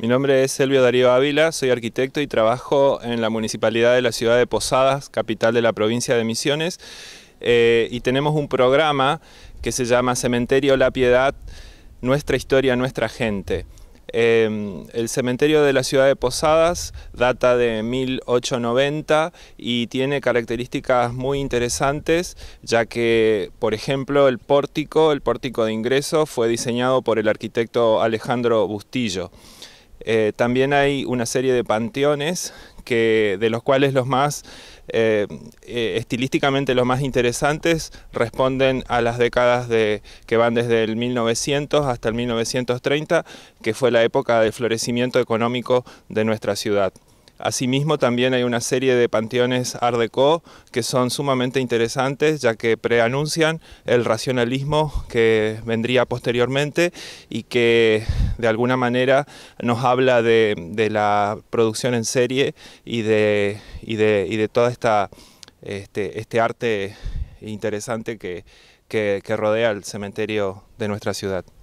Mi nombre es Elvio Darío Ávila, soy arquitecto y trabajo en la Municipalidad de la Ciudad de Posadas, capital de la provincia de Misiones, eh, y tenemos un programa que se llama Cementerio La Piedad, Nuestra Historia, Nuestra Gente. Em, el cementerio de la ciudad de Posadas data de 1890 y tiene características muy interesantes, ya que, por ejemplo, el pórtico, el pórtico de ingreso, fue diseñado por el arquitecto Alejandro Bustillo. Eh, también hay una serie de panteones que, de los cuales los más eh, eh, estilísticamente los más interesantes responden a las décadas que van desde el 1900 hasta el 1930, que fue la época del florecimiento económico de nuestra ciudad. Asimismo, también hay una serie de panteones Art Deco que son sumamente interesantes, ya que preanuncian el racionalismo que vendría posteriormente y que de alguna manera nos habla de, la producción en serie y de, todo toda este, este, arte interesante que rodea el cementerio de nuestra ciudad.